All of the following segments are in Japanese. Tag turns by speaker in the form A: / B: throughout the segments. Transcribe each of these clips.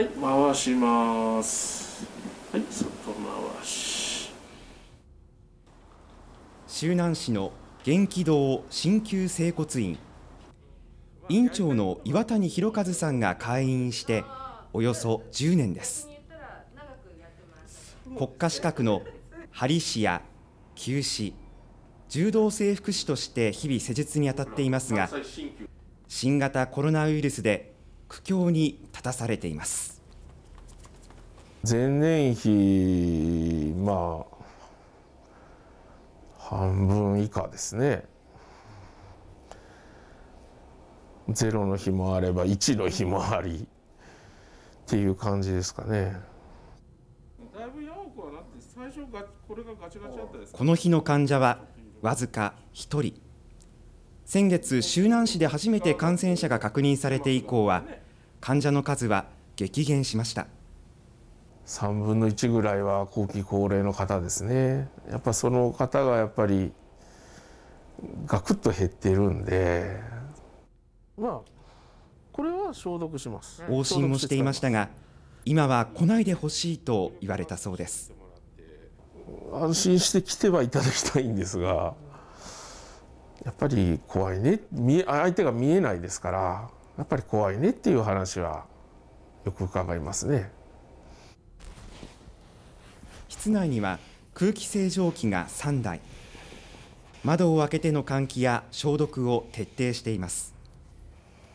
A: はい回しますはい外回し
B: 周南市の元気堂鍼灸整骨院院長の岩谷博和さんが会員しておよそ10年です国家資格の針師や灸師柔道整復師として日々施術に当たっていますが新型コロナウイルスで苦境に立たされていま
A: す前年比まあ半分以下ですねゼロの日もあれば1の日もありっていう感じですかね
B: この日の患者はわずか1人先月、周南市で初めて感染者が確認されて以降は患者の数は
A: 激減しました3分の1ぐらいは後期高齢の方ですねやっぱその方がやっぱりガクッと減ってるんでまあこれは消毒します往診もしていまし
B: たが今は来ないでほしいと言われたそうです
A: 安心して来てはいただきたいんですがやっぱり怖いね相手が見えないですからやっぱり怖いねっていう話はよく伺いますね室内には空
B: 気清浄機が3台窓を開けての換気や消毒を徹底しています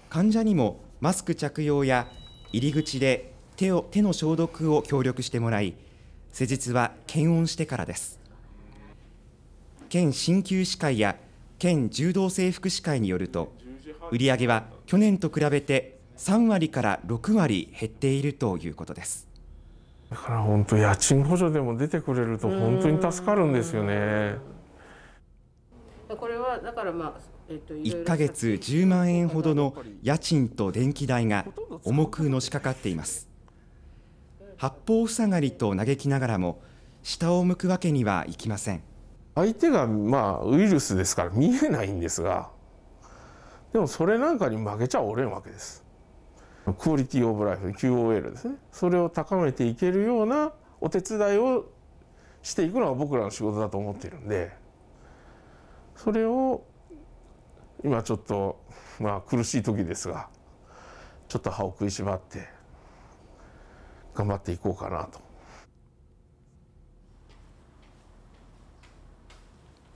B: 患者にもマスク着用や入り口で手を手の消毒を協力してもらい施術は検温してからです県鍼灸師会や県柔道整復師会によると売り上げは去年と比べて3割から6割減って
A: いるということですだから本当家賃補助でも出てくれると本当に助かるんですよねこれはだからまあ1ヶ月
B: 10万円ほどの家賃と電気代が重くのしかかっています八方塞がりと嘆きながらも下を向くわけに
A: はいきません相手がまあウイルスですから見えないんですがでもそれなんかに負けちゃおれんわけです。クオリティオブライフ QOL ですねそれを高めていけるようなお手伝いをしていくのが僕らの仕事だと思っているんでそれを今ちょっとまあ苦しい時ですがちょっと歯を食いしばって頑張っていこうかなと。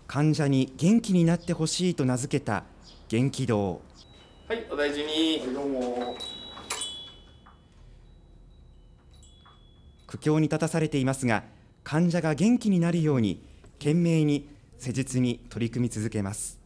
B: 患者に元気になってほしいと名付けた元気堂
A: はいお大事に、はい、どうも
B: 苦境に立たされていますが患者が元気になるように懸命に施術に取り組み続けます